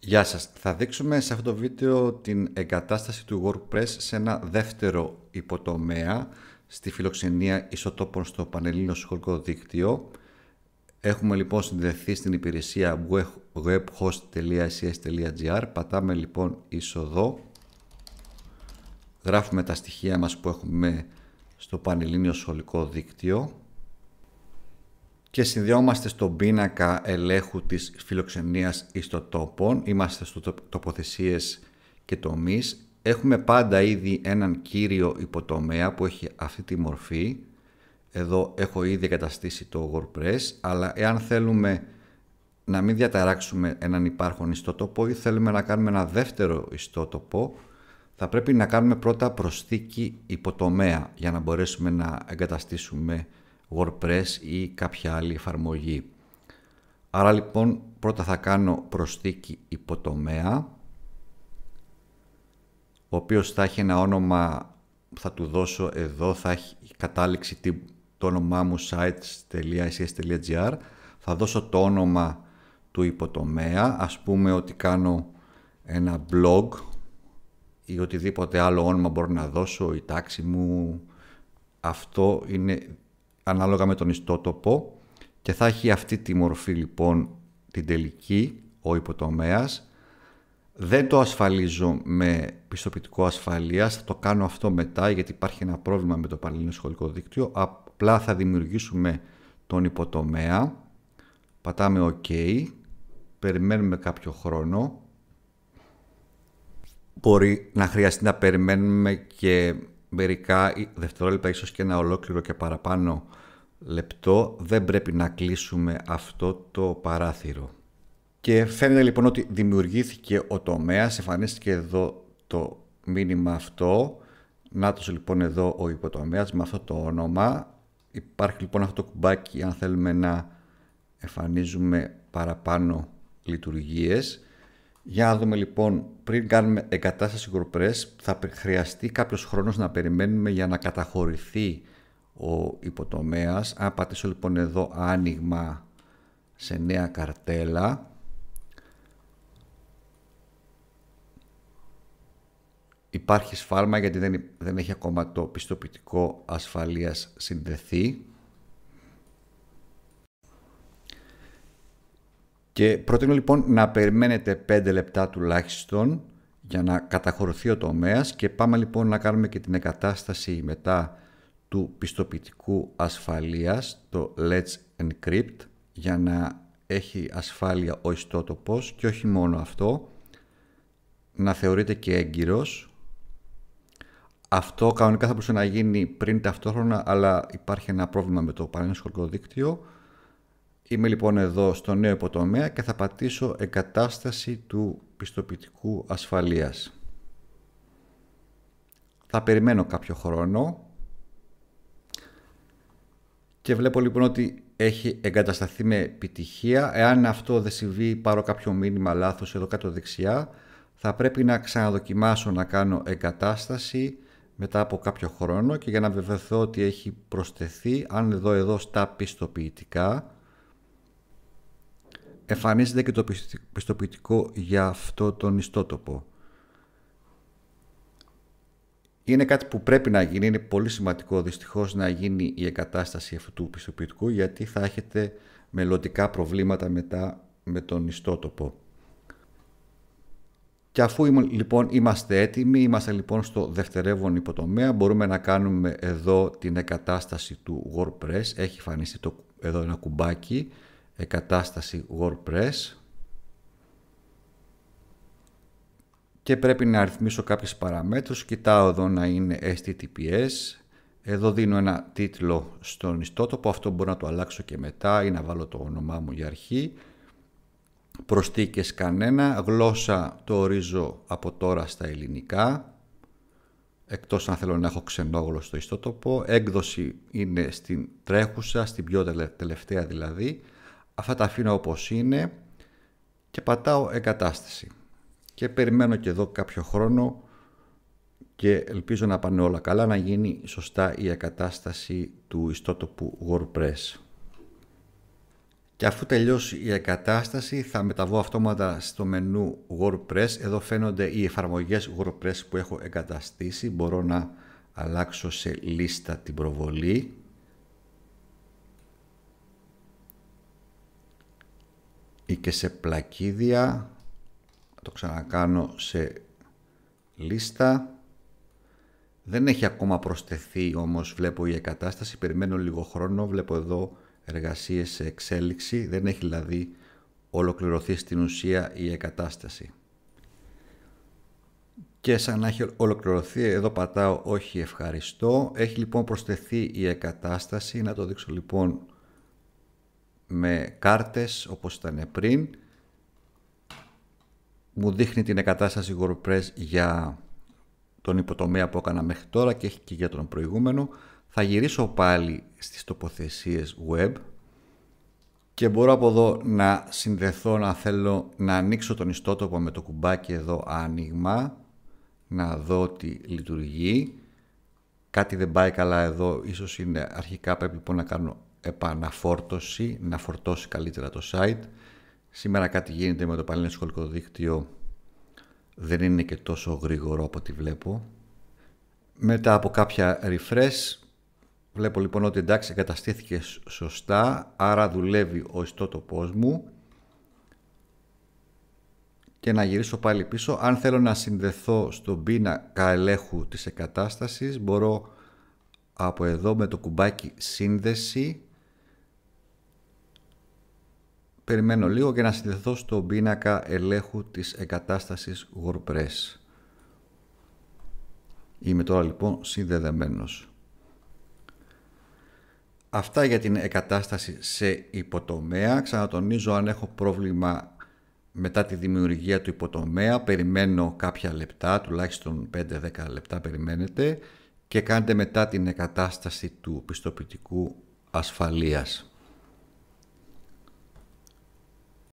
Γεια σας. Θα δείξουμε σε αυτό το βίντεο την εγκατάσταση του WordPress σε ένα δεύτερο υποτομέα στη φιλοξενία ισοτόπων στο Πανελλήνιο Σχολικό Δίκτυο. Έχουμε λοιπόν συνδεθεί στην υπηρεσία webhost.cs.gr Πατάμε λοιπόν είσοδο. Γράφουμε τα στοιχεία μας που έχουμε στο Πανελλήνιο Σχολικό Δίκτυο και συνδυόμαστε στον πίνακα ελέγχου της φιλοξενίας ιστοτόπων. Είμαστε στο τοποθεσίες και τομείς. Έχουμε πάντα ήδη έναν κύριο υποτομέα που έχει αυτή τη μορφή. Εδώ έχω ήδη εγκαταστήσει το WordPress, αλλά εάν θέλουμε να μην διαταράξουμε έναν υπάρχον ιστότοπο ή θέλουμε να κάνουμε ένα δεύτερο ιστότοπο, θα πρέπει να κάνουμε πρώτα προσθήκη υποτομέα για να μπορέσουμε να εγκαταστήσουμε WordPress ή κάποια άλλη εφαρμογή. Άρα λοιπόν πρώτα θα κάνω προσθήκη υποτομέα ο οποίος θα έχει ένα όνομα που θα του δώσω εδώ, θα έχει κατάληξη το όνομά μου sites.ics.gr θα δώσω το όνομα του υποτομέα, ας πούμε ότι κάνω ένα blog ή οτιδήποτε άλλο όνομα μπορώ να δώσω, η τάξη μου, αυτό είναι ανάλογα με τον ιστότοπο και θα έχει αυτή τη μορφή λοιπόν την τελική, ο υποτομέας. Δεν το ασφαλίζω με πιστοποιητικό ασφαλείας, θα το κάνω αυτό μετά γιατί υπάρχει ένα πρόβλημα με το παραλληλό σχολικό δίκτυο. Απλά θα δημιουργήσουμε τον υποτομέα, πατάμε OK, περιμένουμε κάποιο χρόνο. Μπορεί να χρειαστεί να περιμένουμε και μερικά δευτερόλεπτα, ίσως και ένα ολόκληρο και παραπάνω λεπτό, δεν πρέπει να κλείσουμε αυτό το παράθυρο. Και φαίνεται λοιπόν ότι δημιουργήθηκε ο τομέας, εμφανίστηκε εδώ το μήνυμα αυτό, Νάτος λοιπόν εδώ ο υποτομέας με αυτό το όνομα. Υπάρχει λοιπόν αυτό το κουμπάκι αν θέλουμε να εμφανίζουμε παραπάνω λειτουργίες. Για να δούμε λοιπόν, πριν κάνουμε εγκατάσταση WordPress, θα χρειαστεί κάποιος χρόνος να περιμένουμε για να καταχωρηθεί ο υποτομέας. Αν πατήσω λοιπόν εδώ άνοιγμα σε νέα καρτέλα, υπάρχει σφάλμα γιατί δεν, δεν έχει ακόμα το πιστοποιητικό ασφαλείας συνδεθεί. Και προτείνω λοιπόν να περιμένετε 5 λεπτά τουλάχιστον για να καταχωρηθεί ο τομέας και πάμε λοιπόν να κάνουμε και την εγκατάσταση μετά του πιστοποιητικού ασφαλείας, το Let's Encrypt, για να έχει ασφάλεια ο ιστότοπος και όχι μόνο αυτό, να θεωρείται και έγκυρος. Αυτό κανονικά θα μπορούσε να γίνει πριν ταυτόχρονα, αλλά υπάρχει ένα πρόβλημα με το πανέλληνο δίκτυο. Είμαι λοιπόν εδώ στο νέο υποτομέα και θα πατήσω εγκατάσταση του πιστοποιητικού ασφαλείας. Θα περιμένω κάποιο χρόνο και βλέπω λοιπόν ότι έχει εγκατασταθεί με επιτυχία. Εάν αυτό δεν συμβεί, πάρω κάποιο μήνυμα λάθος εδώ κάτω δεξιά, θα πρέπει να ξαναδοκιμάσω να κάνω εγκατάσταση μετά από κάποιο χρόνο και για να βεβαιωθώ ότι έχει προσθεθεί, αν εδώ εδώ στα πιστοποιητικά, εμφανίζεται και το πιστοποιητικό για αυτό τον ιστότοπο. Είναι κάτι που πρέπει να γίνει, είναι πολύ σημαντικό δυστυχώς να γίνει η εγκατάσταση αυτού του πιστοποιητικού γιατί θα έχετε μελλοντικά προβλήματα μετά με τον ιστότοπο. Και αφού λοιπόν είμαστε έτοιμοι, είμαστε λοιπόν στο δευτερεύον υποτομέα, μπορούμε να κάνουμε εδώ την εγκατάσταση του WordPress. Έχει εμφανιστεί εδώ ένα κουμπάκι εγκατάσταση WordPress και πρέπει να αριθμίσω κάποιες παραμέτρους. Κοιτάω εδώ να είναι HTTPS. Εδώ δίνω ένα τίτλο στον ιστότοπο. Αυτό μπορώ να το αλλάξω και μετά ή να βάλω το όνομά μου για αρχή. Προστίκες κανένα. Γλώσσα το ορίζω από τώρα στα ελληνικά. Εκτός αν θέλω να έχω ξενόγλωσσο στο ιστότοπο. Έκδοση είναι στην τρέχουσα, στην πιο τελευταία δηλαδή. Αυτά τα αφήνω όπως είναι και πατάω εγκατάσταση. Και περιμένω και εδώ κάποιο χρόνο και ελπίζω να πάνε όλα καλά, να γίνει σωστά η εγκατάσταση του ιστότοπου WordPress. Και αφού τελειώσει η εγκατάσταση θα μεταβώ αυτόματα στο μενού WordPress. Εδώ φαίνονται οι εφαρμογές WordPress που έχω εγκαταστήσει. Μπορώ να αλλάξω σε λίστα την προβολή ή και σε πλακίδια. Το ξανακάνω σε λίστα. Δεν έχει ακόμα προσθεθεί όμως βλέπω η εγκατάσταση. Περιμένω λίγο χρόνο. Βλέπω εδώ εργασίες σε εξέλιξη. Δεν έχει δηλαδή ολοκληρωθεί στην ουσία η εγκατάσταση. Και σαν να έχει ολοκληρωθεί, εδώ πατάω όχι ευχαριστώ. Έχει λοιπόν προσθεθεί η εγκατάσταση. Να το δείξω λοιπόν με κάρτες όπως ήταν πριν. Μου δείχνει την εγκατάσταση WordPress για τον υποτομέα που έκανα μέχρι τώρα και έχει και για τον προηγούμενο. Θα γυρίσω πάλι στις τοποθεσίες web και μπορώ από εδώ να συνδεθώ να θέλω να ανοίξω τον ιστότοπο με το κουμπάκι εδώ άνοιγμα να δω ότι λειτουργεί κάτι δεν πάει καλά εδώ ίσως είναι αρχικά πρέπει να κάνω επαναφόρτωση, να φορτώσει καλύτερα το site. Σήμερα κάτι γίνεται με το παλαιό σχολικό δίκτυο, δεν είναι και τόσο γρήγορο από ό,τι βλέπω. Μετά από κάποια refresh, βλέπω λοιπόν ότι εντάξει εγκαταστήθηκε σωστά, άρα δουλεύει ο ιστότοπός μου και να γυρίσω πάλι πίσω. Αν θέλω να συνδεθώ στον πίνακα ελέγχου της εγκατάστασης, μπορώ από εδώ με το κουμπάκι σύνδεση περιμένω λίγο και να συνδεθώ στον πίνακα ελέγχου της εγκατάστασης WordPress. Είμαι τώρα λοιπόν συνδεδεμένος. Αυτά για την εγκατάσταση σε υποτομέα. Ξανατονίζω αν έχω πρόβλημα μετά τη δημιουργία του υποτομέα περιμένω κάποια λεπτά, τουλάχιστον 5-10 λεπτά περιμένετε και κάντε μετά την εγκατάσταση του πιστοποιητικού ασφαλείας.